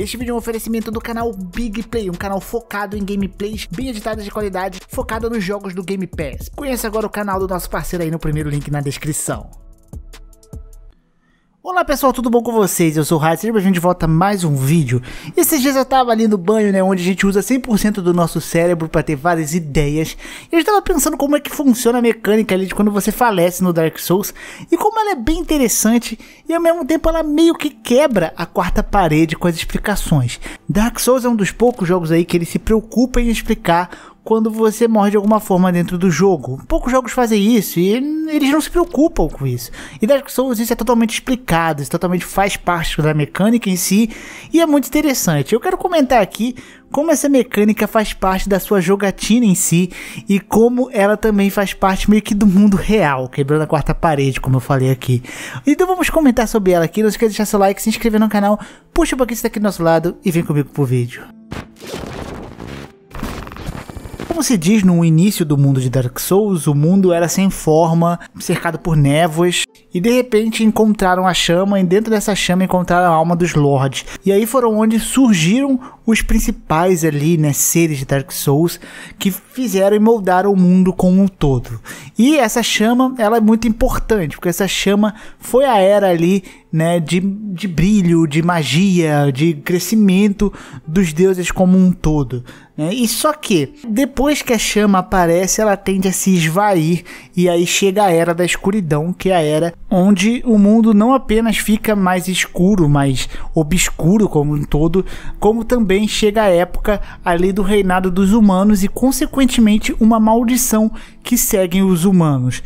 Este vídeo é um oferecimento do canal Big Play, um canal focado em gameplays bem editadas de qualidade, focado nos jogos do Game Pass. Conheça agora o canal do nosso parceiro aí no primeiro link na descrição. Olá pessoal, tudo bom com vocês? Eu sou o Rádio, a gente volta mais um vídeo. Esses dias eu tava ali no banho, né, onde a gente usa 100% do nosso cérebro para ter várias ideias. E eu estava pensando como é que funciona a mecânica ali de quando você falece no Dark Souls e como ela é bem interessante e ao mesmo tempo ela meio que quebra a quarta parede com as explicações. Dark Souls é um dos poucos jogos aí que ele se preocupa em explicar quando você morre de alguma forma dentro do jogo. Poucos jogos fazem isso e eles não se preocupam com isso. E Dark Souls isso é totalmente explicado, isso totalmente faz parte da mecânica em si e é muito interessante. Eu quero comentar aqui como essa mecânica faz parte da sua jogatina em si e como ela também faz parte meio que do mundo real, quebrando a quarta parede, como eu falei aqui. Então vamos comentar sobre ela aqui. Não esqueça de deixar seu like, se inscrever no canal, puxa o um pouquinho aqui do nosso lado e vem comigo pro vídeo. Como se diz no início do mundo de Dark Souls, o mundo era sem forma, cercado por névoas, e de repente encontraram a chama, e dentro dessa chama encontraram a alma dos Lords. E aí foram onde surgiram os principais ali, né, seres de Dark Souls, que fizeram e moldaram o mundo como um todo. E essa chama, ela é muito importante, porque essa chama foi a era ali, né, de, de brilho, de magia, de crescimento dos deuses como um todo. Né? E só que, depois que a chama aparece, ela tende a se esvair, e aí chega a era da escuridão, que é a era onde o mundo não apenas fica mais escuro, mais obscuro como um todo, como também chega a época ali do reinado dos humanos e, consequentemente, uma maldição que seguem os humanos.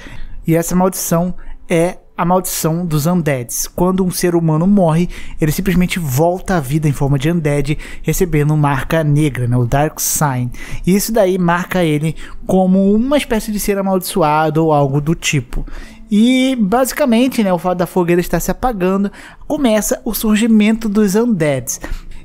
E essa maldição é a maldição dos undeads. Quando um ser humano morre, ele simplesmente volta à vida em forma de undead, recebendo marca negra, né, o Dark Sign. E isso daí marca ele como uma espécie de ser amaldiçoado ou algo do tipo. E basicamente, né, o fato da fogueira estar se apagando, começa o surgimento dos undeads.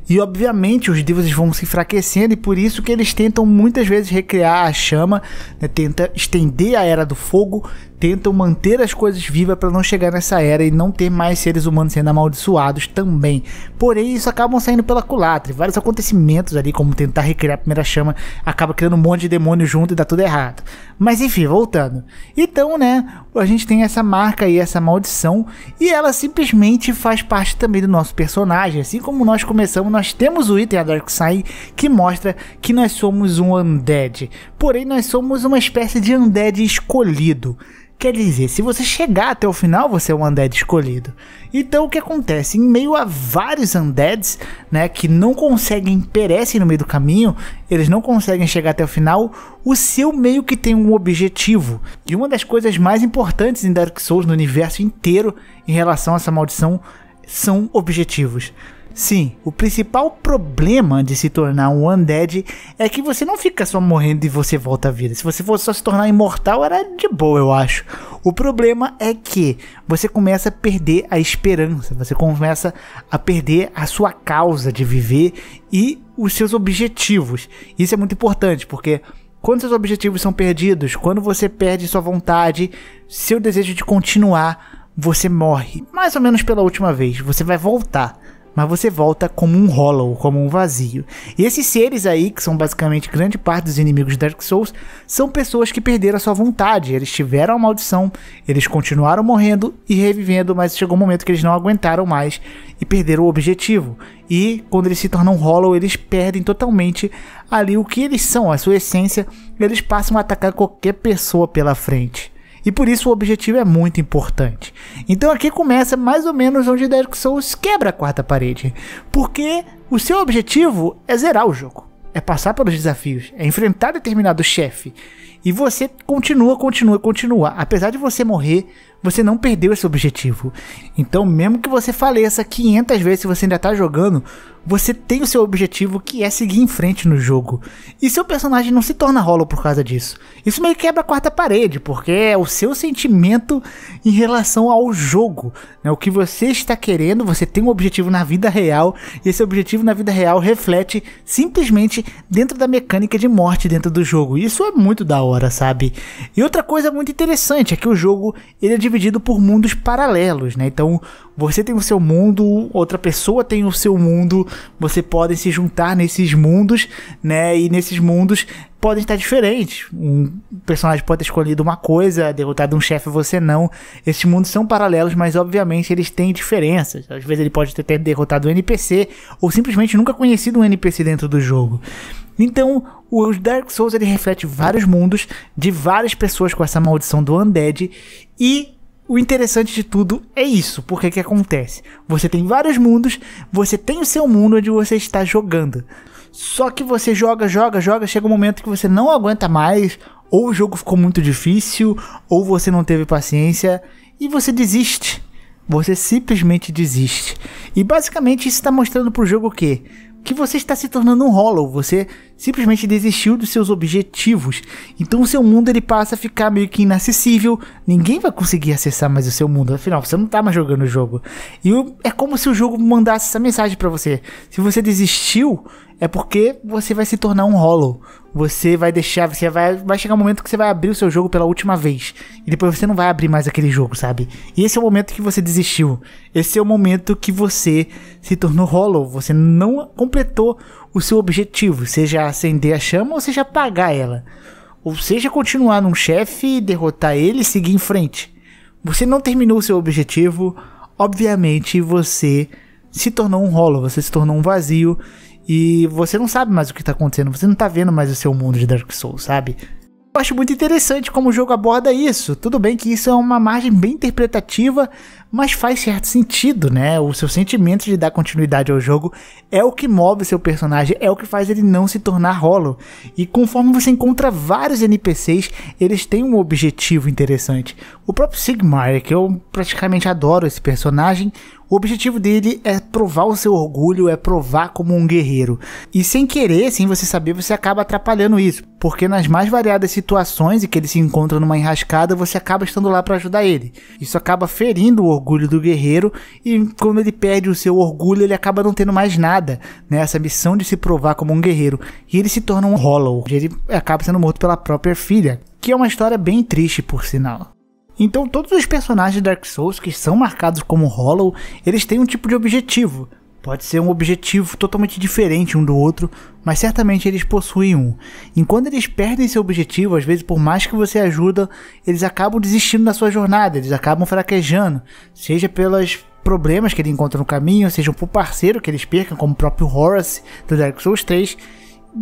E obviamente os deuses vão se enfraquecendo e por isso que eles tentam muitas vezes recriar a chama, né, tenta estender a era do fogo, tentam manter as coisas vivas para não chegar nessa era e não ter mais seres humanos sendo amaldiçoados também. Porém, isso acabam saindo pela culatra. Vários acontecimentos ali, como tentar recriar a primeira chama, acaba criando um monte de demônio junto e dá tudo errado. Mas enfim, voltando. Então, né, a gente tem essa marca aí, essa maldição, e ela simplesmente faz parte também do nosso personagem, assim como nós começamos nós temos o item, a Dark Side, que mostra que nós somos um Undead. Porém, nós somos uma espécie de Undead escolhido. Quer dizer, se você chegar até o final, você é um undead escolhido. Então o que acontece? Em meio a vários undeads, né, que não conseguem, perecem no meio do caminho, eles não conseguem chegar até o final, o seu meio que tem um objetivo. E uma das coisas mais importantes em Dark Souls no universo inteiro em relação a essa maldição são objetivos. Sim, o principal problema de se tornar um undead é que você não fica só morrendo e você volta à vida. Se você fosse só se tornar imortal, era de boa, eu acho. O problema é que você começa a perder a esperança, você começa a perder a sua causa de viver e os seus objetivos. Isso é muito importante, porque quando seus objetivos são perdidos, quando você perde sua vontade, seu desejo de continuar, você morre. Mais ou menos pela última vez, você vai voltar mas você volta como um hollow, como um vazio. E esses seres aí, que são basicamente grande parte dos inimigos de Dark Souls, são pessoas que perderam a sua vontade, eles tiveram a maldição, eles continuaram morrendo e revivendo, mas chegou um momento que eles não aguentaram mais e perderam o objetivo. E quando eles se tornam hollow, eles perdem totalmente ali o que eles são, a sua essência, eles passam a atacar qualquer pessoa pela frente. E por isso o objetivo é muito importante. Então aqui começa mais ou menos onde Dark Souls quebra a quarta parede. Porque o seu objetivo é zerar o jogo. É passar pelos desafios, é enfrentar determinado chefe. E você continua, continua, continua. Apesar de você morrer, você não perdeu esse objetivo. Então, mesmo que você faleça 500 vezes, se você ainda tá jogando, você tem o seu objetivo que é seguir em frente no jogo. E seu personagem não se torna rolo por causa disso. Isso meio que quebra a quarta parede, porque é o seu sentimento em relação ao jogo. Né? O que você está querendo, você tem um objetivo na vida real, e esse objetivo na vida real reflete simplesmente dentro da mecânica de morte dentro do jogo. Isso é muito da hora sabe? E outra coisa muito interessante é que o jogo ele é dividido por mundos paralelos, né? Então você tem o seu mundo, outra pessoa tem o seu mundo, você pode se juntar nesses mundos, né? E nesses mundos podem estar diferentes. Um personagem pode ter escolhido uma coisa, derrotado um chefe, você não. Esses mundos são paralelos, mas obviamente eles têm diferenças. Às vezes ele pode ter derrotado um NPC ou simplesmente nunca conhecido um NPC dentro do jogo. Então, o Dark Souls ele reflete vários mundos de várias pessoas com essa maldição do undead e o interessante de tudo é isso, porque que acontece? Você tem vários mundos, você tem o seu mundo onde você está jogando. Só que você joga, joga, joga, chega um momento que você não aguenta mais, ou o jogo ficou muito difícil, ou você não teve paciência e você desiste. Você simplesmente desiste. E basicamente isso está mostrando pro jogo o quê? que você está se tornando um hollow, você simplesmente desistiu dos seus objetivos. Então o seu mundo ele passa a ficar meio que inacessível, ninguém vai conseguir acessar mais o seu mundo, afinal você não está mais jogando o jogo. E é como se o jogo mandasse essa mensagem para você. Se você desistiu, é porque você vai se tornar um hollow você vai deixar, você vai, vai chegar um momento que você vai abrir o seu jogo pela última vez. E depois você não vai abrir mais aquele jogo, sabe? E esse é o momento que você desistiu. Esse é o momento que você se tornou hollow. Você não completou o seu objetivo, seja acender a chama ou seja apagar ela. Ou seja, continuar num chefe, derrotar ele e seguir em frente. Você não terminou o seu objetivo, obviamente você se tornou um hollow, você se tornou um vazio e você não sabe mais o que tá acontecendo, você não tá vendo mais o seu mundo de Dark Souls, sabe? Eu acho muito interessante como o jogo aborda isso. Tudo bem que isso é uma margem bem interpretativa, mas faz certo sentido, né? O seu sentimento de dar continuidade ao jogo é o que move seu personagem, é o que faz ele não se tornar rolo. E conforme você encontra vários NPCs, eles têm um objetivo interessante. O próprio Sigmar, que eu praticamente adoro esse personagem, o objetivo dele é provar o seu orgulho, é provar como um guerreiro. E sem querer, sem você saber, você acaba atrapalhando isso, porque nas mais variadas situações em que ele se encontra numa enrascada, você acaba estando lá para ajudar ele. Isso acaba ferindo o orgulho do guerreiro e quando ele perde o seu orgulho, ele acaba não tendo mais nada, né? Essa missão de se provar como um guerreiro. E ele se torna um Hollow, ele acaba sendo morto pela própria filha, que é uma história bem triste por sinal. Então todos os personagens de Dark Souls que são marcados como Hollow, eles têm um tipo de objetivo. Pode ser um objetivo totalmente diferente um do outro, mas certamente eles possuem um. Enquanto eles perdem seu objetivo, às vezes por mais que você ajuda, eles acabam desistindo da sua jornada, eles acabam fraquejando, seja pelos problemas que ele encontra no caminho, seja por parceiro que eles percam, como o próprio Horace do Dark Souls 3,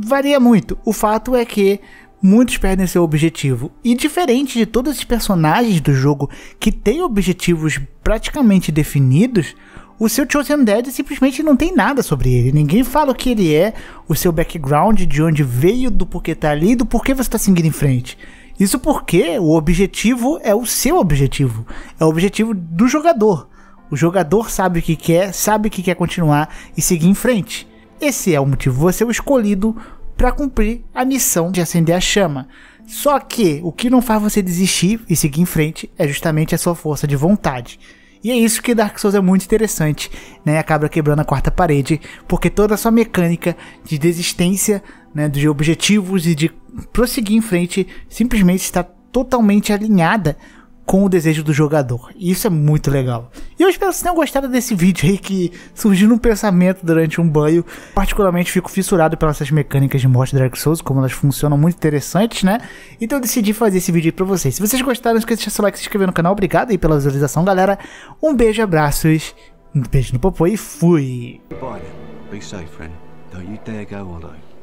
varia muito. O fato é que muitos perdem seu objetivo. E diferente de todos os personagens do jogo que têm objetivos praticamente definidos, o seu Chosen Dead simplesmente não tem nada sobre ele. Ninguém fala o que ele é, o seu background, de onde veio, do porquê tá ali, do porquê você está seguindo em frente. Isso porque o objetivo é o seu objetivo, é o objetivo do jogador. O jogador sabe o que quer, sabe o que quer continuar e seguir em frente. Esse é o motivo, você é o escolhido para cumprir a missão de acender a chama. Só que o que não faz você desistir e seguir em frente é justamente a sua força de vontade. E é isso que Dark Souls é muito interessante, né? Acaba quebrando a quarta parede, porque toda a sua mecânica de desistência, né, de objetivos e de prosseguir em frente simplesmente está totalmente alinhada com o desejo do jogador. E isso é muito legal. E eu espero que vocês tenham gostado desse vídeo aí que surgiu num pensamento durante um banho. Particularmente fico fissurado pelas essas mecânicas de morte do Dark Souls, como elas funcionam muito interessantes, né? Então eu decidi fazer esse vídeo aí pra vocês. Se vocês gostaram, não esqueça de deixar seu like e se inscrever no canal. Obrigado aí pela visualização, galera. Um beijo, abraços, um beijo no popô e fui!